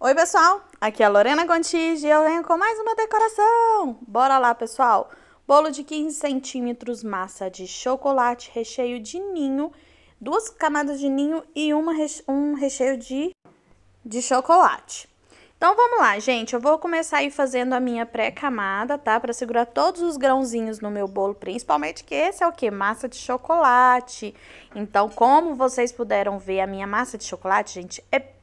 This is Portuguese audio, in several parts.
Oi, pessoal! Aqui é a Lorena Contige e eu venho com mais uma decoração! Bora lá, pessoal! Bolo de 15 centímetros, massa de chocolate, recheio de ninho, duas camadas de ninho e uma, um recheio de, de chocolate. Então, vamos lá, gente. Eu vou começar aí fazendo a minha pré-camada, tá? Pra segurar todos os grãozinhos no meu bolo, principalmente que esse é o quê? Massa de chocolate. Então, como vocês puderam ver, a minha massa de chocolate, gente, é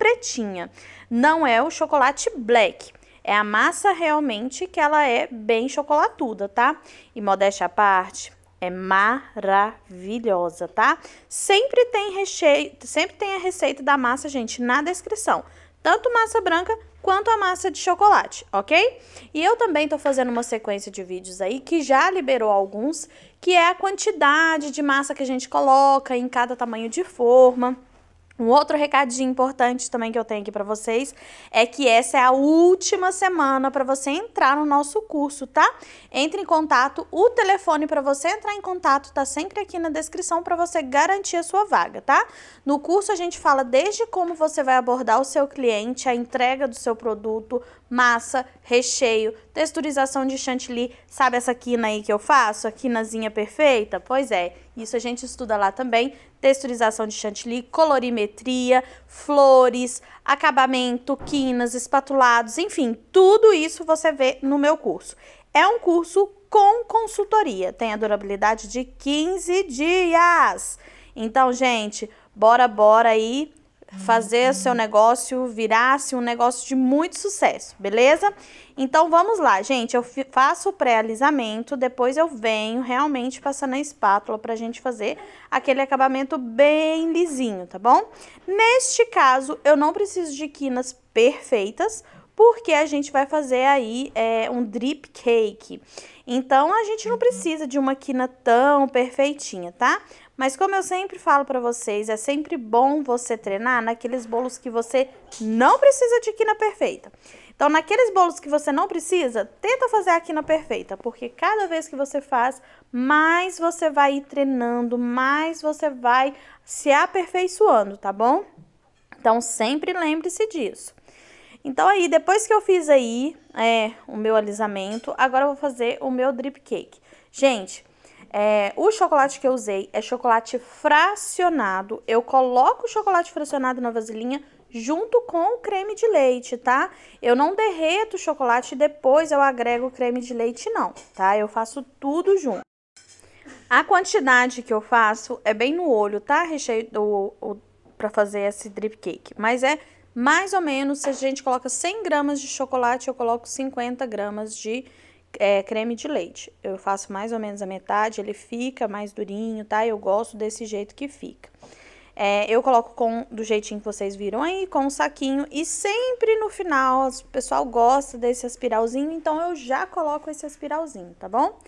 pretinha. Não é o chocolate black. É a massa realmente que ela é bem chocolatuda, tá? E modéstia à parte, é maravilhosa, tá? Sempre tem recheio, sempre tem a receita da massa, gente, na descrição. Tanto massa branca quanto a massa de chocolate, ok? E eu também tô fazendo uma sequência de vídeos aí que já liberou alguns, que é a quantidade de massa que a gente coloca em cada tamanho de forma. Um outro recadinho importante também que eu tenho aqui para vocês é que essa é a última semana para você entrar no nosso curso, tá? Entre em contato, o telefone para você entrar em contato tá sempre aqui na descrição para você garantir a sua vaga, tá? No curso a gente fala desde como você vai abordar o seu cliente, a entrega do seu produto, massa, recheio, texturização de chantilly, sabe essa quina aí que eu faço, a quinazinha perfeita? Pois é, isso a gente estuda lá também texturização de chantilly, colorimetria, flores, acabamento, quinas, espatulados, enfim, tudo isso você vê no meu curso. É um curso com consultoria, tem a durabilidade de 15 dias. Então, gente, bora, bora aí Tá. fazer seu negócio virar-se um negócio de muito sucesso, beleza? Então vamos lá, gente. Eu faço o pré-alisamento, depois eu venho realmente passando a espátula pra gente fazer aquele acabamento bem lisinho, tá bom? Neste caso, eu não preciso de quinas perfeitas, porque a gente vai fazer aí é, um drip cake. Então, a gente não uhum. precisa de uma quina tão perfeitinha, tá? Mas como eu sempre falo para vocês, é sempre bom você treinar naqueles bolos que você não precisa de quina perfeita. Então, naqueles bolos que você não precisa, tenta fazer a quina perfeita, porque cada vez que você faz, mais você vai ir treinando, mais você vai se aperfeiçoando, tá bom? Então, sempre lembre-se disso. Então, aí, depois que eu fiz aí é, o meu alisamento, agora eu vou fazer o meu drip cake. Gente, é, o chocolate que eu usei é chocolate fracionado. Eu coloco o chocolate fracionado na vasilhinha junto com o creme de leite, tá? Eu não derreto o chocolate e depois eu agrego o creme de leite, não, tá? Eu faço tudo junto. A quantidade que eu faço é bem no olho, tá? Recheio do, o, pra fazer esse drip cake. Mas é mais ou menos, se a gente coloca 100 gramas de chocolate, eu coloco 50 gramas de chocolate é, creme de leite. Eu faço mais ou menos a metade, ele fica mais durinho, tá? Eu gosto desse jeito que fica. É, eu coloco com do jeitinho que vocês viram aí, com um saquinho. E sempre no final, o pessoal gosta desse aspiralzinho, então eu já coloco esse aspiralzinho, tá bom?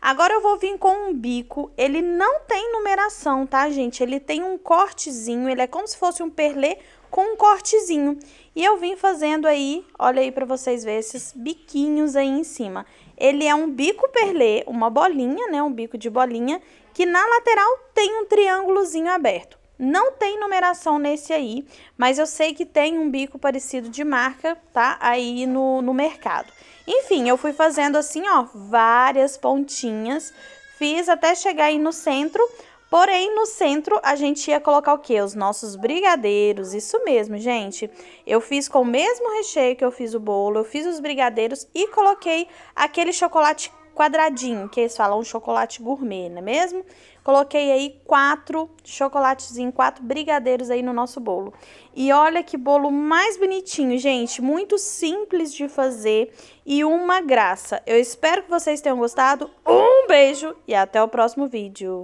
Agora eu vou vir com um bico, ele não tem numeração, tá, gente? Ele tem um cortezinho, ele é como se fosse um perlê com um cortezinho. E eu vim fazendo aí, olha aí pra vocês verem esses biquinhos aí em cima. Ele é um bico perlê, uma bolinha, né, um bico de bolinha, que na lateral tem um triângulozinho aberto. Não tem numeração nesse aí, mas eu sei que tem um bico parecido de marca, tá? Aí no, no mercado. Enfim, eu fui fazendo assim, ó, várias pontinhas, fiz até chegar aí no centro, Porém, no centro a gente ia colocar o que? Os nossos brigadeiros, isso mesmo, gente. Eu fiz com o mesmo recheio que eu fiz o bolo, eu fiz os brigadeiros e coloquei aquele chocolate quadradinho, que eles falam um chocolate gourmet, não é mesmo? Coloquei aí quatro chocolatezinhos, quatro brigadeiros aí no nosso bolo. E olha que bolo mais bonitinho, gente. Muito simples de fazer e uma graça. Eu espero que vocês tenham gostado. Um beijo e até o próximo vídeo.